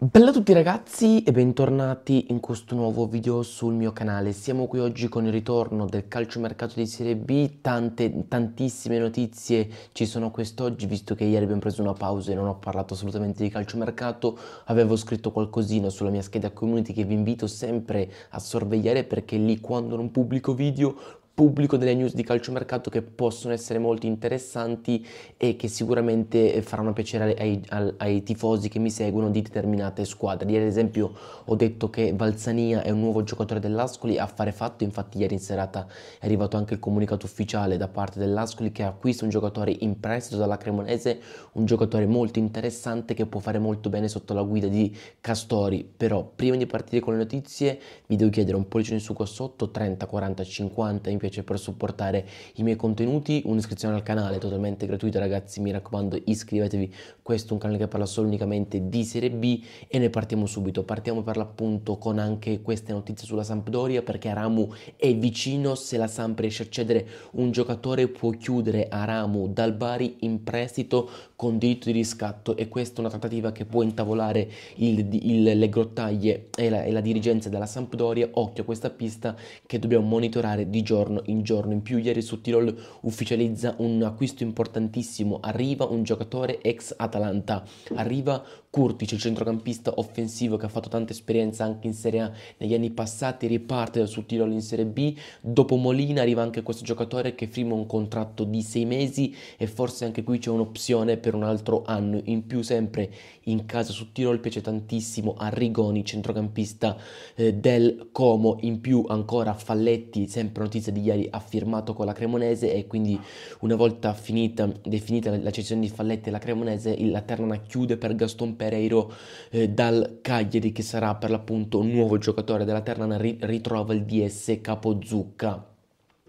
Bella a tutti ragazzi e bentornati in questo nuovo video sul mio canale. Siamo qui oggi con il ritorno del calciomercato di Serie B, Tante, tantissime notizie ci sono quest'oggi visto che ieri abbiamo preso una pausa e non ho parlato assolutamente di calciomercato, avevo scritto qualcosina sulla mia scheda community che vi invito sempre a sorvegliare perché lì quando non pubblico video pubblico delle news di calciomercato che possono essere molto interessanti e che sicuramente eh, faranno piacere ai, ai, ai, tifosi che mi seguono di determinate squadre. Ieri ad esempio ho detto che Valzania è un nuovo giocatore dell'Ascoli, affare fatto, infatti ieri in serata è arrivato anche il comunicato ufficiale da parte dell'Ascoli che acquista un giocatore in prestito dalla Cremonese, un giocatore molto interessante che può fare molto bene sotto la guida di Castori, però prima di partire con le notizie vi devo chiedere un pollice in su qua sotto, 30, 40, 50, mi piace semplice per supportare i miei contenuti, un'iscrizione al canale totalmente gratuita ragazzi, mi raccomando iscrivetevi, questo è un canale che parla solo unicamente di Serie B e ne partiamo subito, partiamo per l'appunto con anche queste notizie sulla Sampdoria perché Aramu è vicino, se la Samp riesce a cedere un giocatore può chiudere Aramu dal Bari in prestito con diritto di riscatto e questa è una trattativa che può intavolare il, il, le grottaglie e la, e la dirigenza della Sampdoria, occhio a questa pista che dobbiamo monitorare di giorno giorno in giorno. In più ieri su Tirol ufficializza un acquisto importantissimo, arriva un giocatore ex Atalanta, arriva Curtic, il centrocampista offensivo che ha fatto tanta esperienza anche in Serie A negli anni passati, riparte dal Sud Tirol in Serie B, dopo Molina arriva anche questo giocatore che firma un contratto di 6 mesi e forse anche qui c'è un'opzione per un altro anno, in più sempre in casa su Tirol piace tantissimo Arrigoni, centrocampista eh, del Como, in più ancora Falletti, sempre notizia di Castigliari ha firmato con la Cremonese e quindi una volta finita, definita la cessione di Falletti e la Cremonese, la Ternana chiude per Gaston Pereiro eh, dal Cagliari che sarà per l'appunto un nuovo giocatore della Ternana, ritrova il DS Capozucca.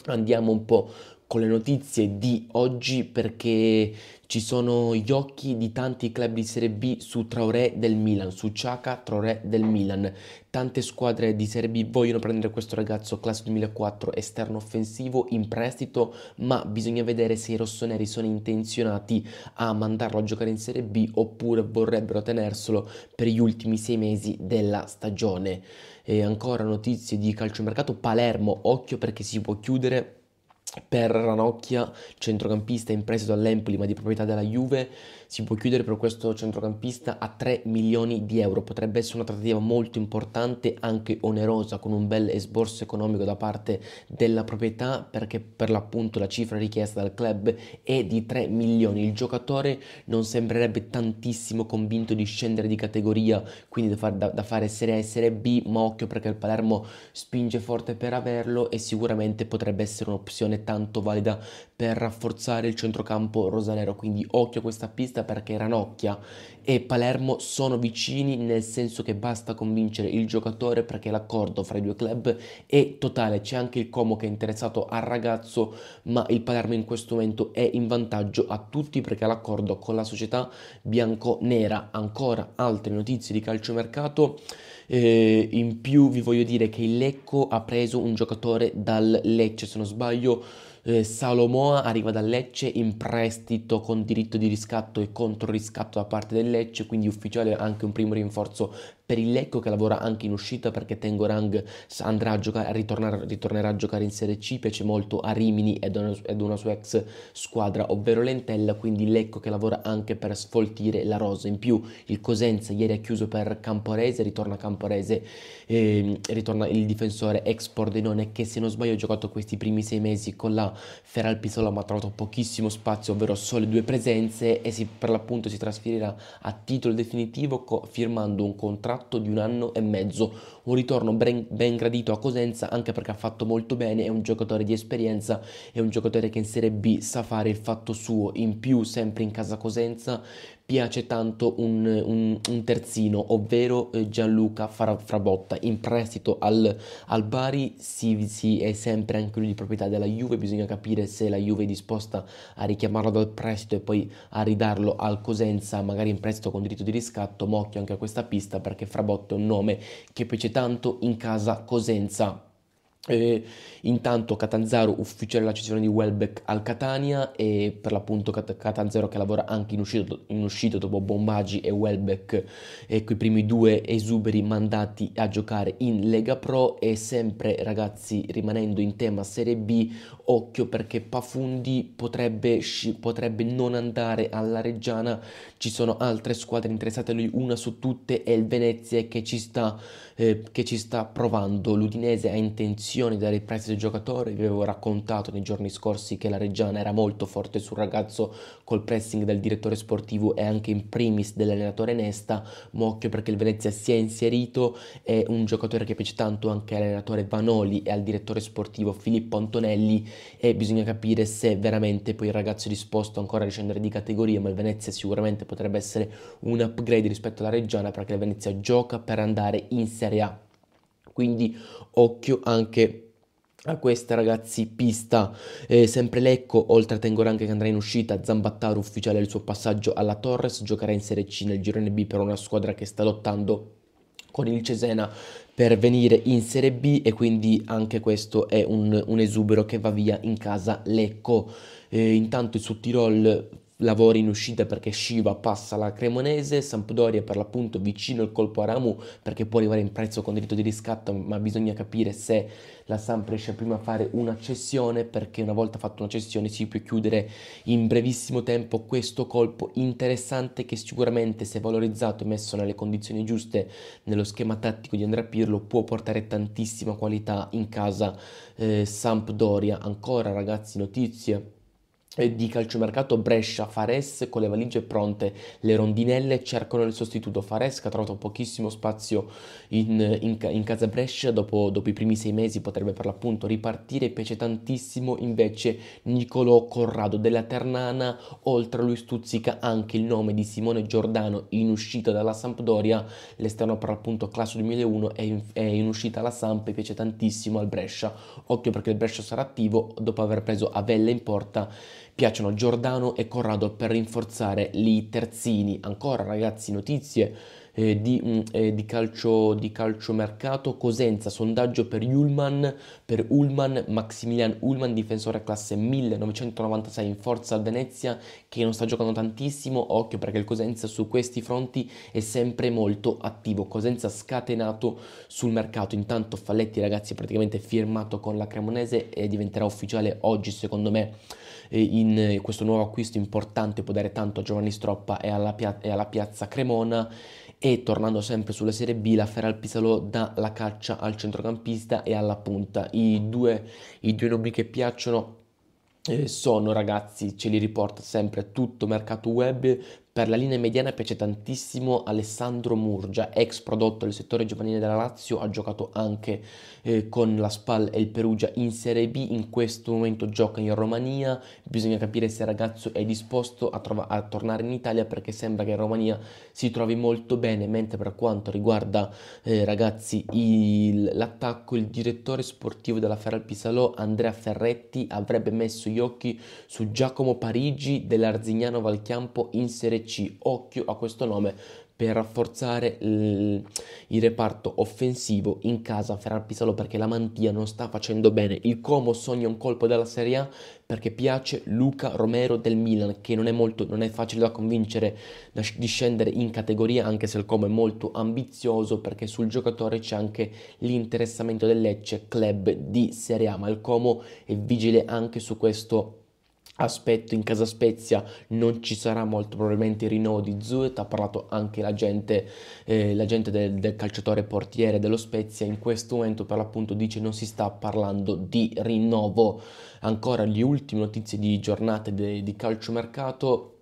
Andiamo un po' con le notizie di oggi perché ci sono gli occhi di tanti club di Serie B su Traoré del Milan, su Ciaca Traoré del Milan. Tante squadre di Serie B vogliono prendere questo ragazzo classe 2004 esterno offensivo in prestito, ma bisogna vedere se i rossoneri sono intenzionati a mandarlo a giocare in Serie B oppure vorrebbero tenerselo per gli ultimi sei mesi della stagione. E ancora notizie di calciomercato Palermo, occhio perché si può chiudere per Ranocchia, centrocampista in prestito all'Empoli ma di proprietà della Juve, si può chiudere per questo centrocampista a 3 milioni di euro. Potrebbe essere una trattativa molto importante, anche onerosa, con un bel esborso economico da parte della proprietà, perché per l'appunto la cifra richiesta dal club è di 3 milioni. Il giocatore non sembrerebbe tantissimo convinto di scendere di categoria, quindi da, far, da, da fare Serie A e Serie B, ma occhio perché il Palermo spinge forte per averlo e sicuramente potrebbe essere un'opzione tanto valida per rafforzare il centrocampo rosanero, quindi occhio a questa pista perché Ranocchia e Palermo sono vicini nel senso che basta convincere il giocatore perché l'accordo fra i due club è totale, c'è anche il Como che è interessato al ragazzo ma il Palermo in questo momento è in vantaggio a tutti perché l'accordo con la società bianco-nera. Ancora altre notizie di calciomercato, eh, in più vi voglio dire che il Lecco ha preso un giocatore dal Lecce se non sbaglio eh, Salomoa arriva dal Lecce in prestito con diritto di riscatto e controriscatto da parte del Lecce, quindi ufficiale anche un primo rinforzo per il Lecco che lavora anche in uscita perché Tengorang andrà a giocare, ritornare, ritornerà a giocare in Serie C, piace molto a Rimini ed una, ed una sua ex squadra, ovvero Lentella, quindi Lecco che lavora anche per sfoltire la rosa. In più il Cosenza ieri ha chiuso per Camporese, ritorna Camporese, eh, ritorna il difensore ex Pordenone che se non sbaglio ha giocato questi primi sei mesi con la partita Feral ha trovato pochissimo spazio, ovvero sole due presenze e si, per l'appunto si trasferirà a titolo definitivo firmando un contratto di un anno e mezzo, un ritorno ben, ben gradito a Cosenza anche perché ha fatto molto bene, è un giocatore di esperienza, è un giocatore che in Serie B sa fare il fatto suo, in più sempre in casa Cosenza piace tanto un, un, un terzino, ovvero eh, Gianluca Frabotta, in prestito al, al Bari, si, si, è sempre anche lui di proprietà della Juve, bisogna capire se la Juve è disposta a richiamarlo dal prestito e poi a ridarlo al Cosenza, magari in prestito con diritto di riscatto, ma occhio anche a questa pista perché Frabotta è un nome che piace tanto in casa Cosenza. Eh, intanto Catanzaro ufficiale la cessione di Welbeck al Catania e per l'appunto Catanzaro che lavora anche in uscita, in uscita dopo Bombagi e Welbeck ecco i primi due esuberi mandati a giocare in Lega Pro e sempre ragazzi rimanendo in tema Serie B occhio perché Pafundi potrebbe, potrebbe non andare alla Reggiana ci sono altre squadre interessate a lui una su tutte è il Venezia che ci sta, eh, che ci sta provando l'Udinese ha intenzione posizioni delle prezzi del giocatore, vi avevo raccontato nei giorni scorsi che la Reggiana era molto forte sul ragazzo col pressing del direttore sportivo e anche in primis dell'allenatore Nesta, occhio perché il Venezia si è inserito, è un giocatore che piace tanto anche all'allenatore Vanoli e al direttore sportivo Filippo Antonelli e bisogna capire se veramente poi il ragazzo è disposto ancora a scendere di categoria, ma il Venezia sicuramente potrebbe essere un upgrade rispetto alla Reggiana perché il Venezia gioca per andare in Serie A. Quindi occhio anche a questa ragazzi pista eh, sempre Lecco oltre a Tengoran che andrà in uscita Zambattaro ufficiale il suo passaggio alla Torres giocherà in Serie C nel girone B per una squadra che sta lottando con il Cesena per venire in Serie B e quindi anche questo è un, un esubero che va via in casa Lecco eh, intanto il Tirol lavori in uscita perché Shiva passa la Cremonese, Sampdoria per l'appunto vicino il colpo a Ramu perché può arrivare in prezzo con diritto di riscatto, ma bisogna capire se la Samp riesce prima a fare una cessione perché una volta fatta una cessione si può chiudere in brevissimo tempo questo colpo interessante che sicuramente se valorizzato e messo nelle condizioni giuste nello schema tattico di Andrea Pirlo può portare tantissima qualità in casa eh, Sampdoria. Ancora ragazzi notizie di calciomercato Brescia, Fares con le valigie pronte, le rondinelle cercano il sostituto, Fares che ha trovato pochissimo spazio in, in, in casa Brescia dopo, dopo, i primi sei mesi potrebbe per l'appunto ripartire, piace tantissimo invece Niccolò Corrado della Ternana, oltre a lui stuzzica anche il nome di Simone Giordano in uscita dalla Sampdoria, l'esterno per l'appunto classe 2001 è in, è in uscita alla Samp e piace tantissimo al Brescia, occhio perché il Brescia sarà attivo dopo aver preso Avella in porta piacciono Giordano e Corrado per rinforzare i terzini. Ancora ragazzi, notizie eh, di, mm, eh, di, calcio, di calciomercato. Cosenza, sondaggio per Ullman, per Ullman, Maximilian Ullman, difensore classe 1996 in Forza al Venezia, che non sta giocando tantissimo. Occhio perché il Cosenza su questi fronti è sempre molto attivo. Cosenza scatenato sul mercato. Intanto Falletti, ragazzi, è praticamente firmato con la Cremonese e diventerà ufficiale oggi, secondo me in eh, questo nuovo acquisto importante può dare tanto a Giovanni Stroppa e alla, pia- e alla piazza Cremona e tornando sempre sulla Serie B la Feral Pisalo dà la caccia al centrocampista e alla punta i due, i due nomi che piacciono eh, sono ragazzi, ce li riporta sempre tutto mercato web per la linea mediana piace tantissimo Alessandro Murgia, ex prodotto del settore giovanile della Lazio, ha giocato anche eh, con la SPAL e il Perugia in Serie B, in questo momento gioca in Romania, bisogna capire se il ragazzo è disposto a, trova- a tornare in Italia perché sembra che in Romania si trovi molto bene, mentre per quanto riguarda eh, ragazzi il, l'attacco, il direttore sportivo della Feral Pisalò, Andrea Ferretti, avrebbe messo gli occhi su Giacomo Parigi dell'Arzignano Valchiampo in Serie PSC, occhio a questo nome per rafforzare il, il reparto offensivo in casa Pisalo perché la Mantia non sta facendo bene. Il Como sogna un colpo della Serie A perché piace Luca Romero del Milan che non è, molto, non è facile da convincere da, di scendere in categoria anche se il Como è molto ambizioso perché sul giocatore c'è anche l'interessamento del Lecce, club di Serie A, ma il Como è vigile anche su questo aspetto in Casa Spezia non ci sarà molto probabilmente il rinnovo di Zuet, ha parlato anche la gente, eh, la gente del, del, calciatore portiere dello Spezia, in questo momento per l'appunto dice non si sta parlando di rinnovo. Ancora le ultime notizie di giornate de, di calciomercato,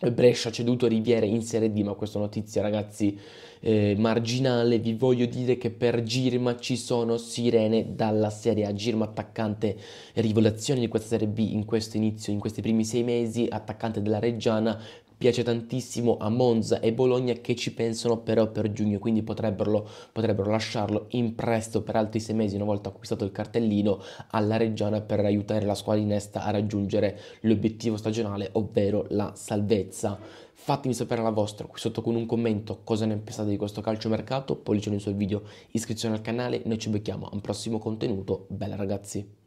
eh, Brescia ceduto Riviera in Serie D, ma questa notizia ragazzi eh, marginale, vi voglio dire che per Girma ci sono sirene dalla Serie A, Girma attaccante, rivelazione di questa Serie B in questo inizio, in questi primi sei mesi, attaccante della Reggiana, piace tantissimo a Monza e Bologna che ci pensano però per giugno, quindi potrebbero, potrebbero lasciarlo in prestito per altri sei mesi una volta acquistato il cartellino alla Reggiana per aiutare la squadra di Nesta a raggiungere l'obiettivo stagionale, ovvero la salvezza. Fatemi sapere la vostra qui sotto con un commento cosa ne pensate di questo calcio calciomercato, pollice nel suo video, iscrizione al canale, noi ci becchiamo a un prossimo contenuto, bella ragazzi!